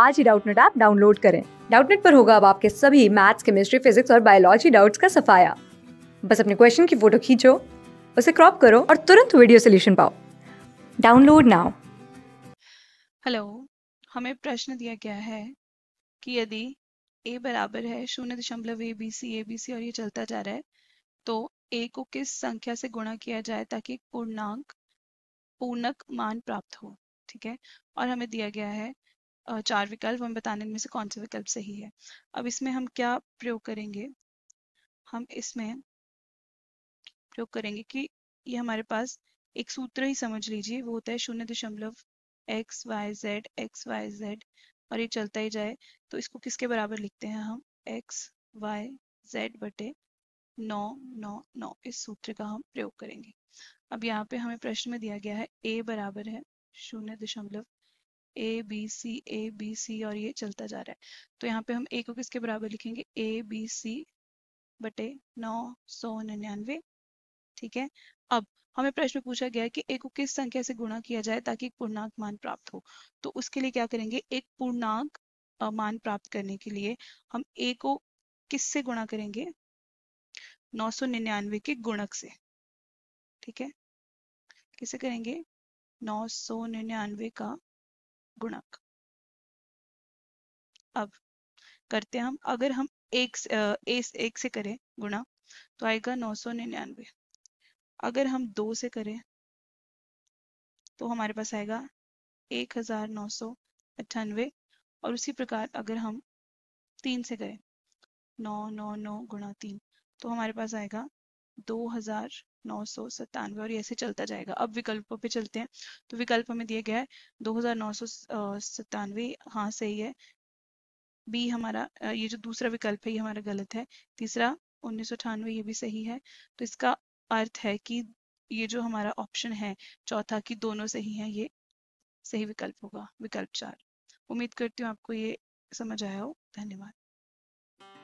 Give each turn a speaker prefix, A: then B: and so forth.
A: आज ही Doubtnut app download करें डाउटनेट पर होगा अब आपके सभी मैथ्स केमिस्ट्री फिजिक्स और बायोलॉजी डाउट्स का सफाया बस अपने क्वेश्चन की फोटो खींचो उसे क्रॉप करो और तुरंत वीडियो सोल्यूशन पाओ डाउनलोड नाउ
B: हेलो हमें प्रश्न दिया गया है कि यदि a बराबर है शून्य दशमलव A B C A B C और ये चलता जा रहा है तो a को किस संख्या से गुणा किया जाए ताकि पूर्णांक पूर्णक मान प्राप्त हो ठीक है और हमें दिया गया है चार विकल्प हमें बताने में से कौन से विकल्प सही है अब इसमें हम क्या प्रयोग करेंगे हम इसमें प्रयोग करेंगे कि ये हमारे पास एक सूत्र ही समझ लीजिए वो होता है शून्य दशमलव X Y Z X Y Z और ये चलता ही जाए तो इसको किसके बराबर लिखते हैं हम एक्स वाई जेड बटे नौ नौ नौ इस सूत्र का हम प्रयोग करेंगे अब यहाँ पे हमें प्रश्न में दिया गया है ए बराबर है शून्य दशमलव A B C A B C और ये चलता जा रहा है तो यहाँ पे हम ए को किसके बराबर लिखेंगे ए बी सी बटे नौ सौ निन्यानवे ठीक है अब हमें प्रश्न पूछा गया है कि एक को किस संख्या से गुणा किया जाए ताकि एक पूर्णांक मान प्राप्त हो तो उसके लिए क्या करेंगे एक पूर्णांक मान प्राप्त करने के लिए हम ए को किस से गुणा करेंगे नौ सौ निन्यानवे के गुणक से ठीक है किसे करेंगे नौ सौ निन्यानवे का गुणक अब करते हैं हम अगर हम एक ए एक से करें गुणा तो आएगा नौ सौ निन्यानवे अगर हम दो से करें तो हमारे पास आएगा एक हजार नौ सौ अट्ठानवे और उसी प्रकार अगर हम तीन से करें नौ नौ नौ गुणा तीन तो हमारे पास आएगा दो हजार नौ सौ और ऐसे चलता जाएगा अब विकल्पों पे चलते हैं तो विकल्प हमें दिया गया है दो हजार नौ सौ हाँ सही है बी हमारा ये जो दूसरा विकल्प है ये हमारा गलत है तीसरा उन्नीस सौ अठानवे ये भी सही है तो इसका अर्थ है कि ये जो हमारा ऑप्शन है चौथा कि दोनों सही हैं ये सही विकल्प होगा विकल्प चार उम्मीद करती हूँ आपको ये समझ आया हो धन्यवाद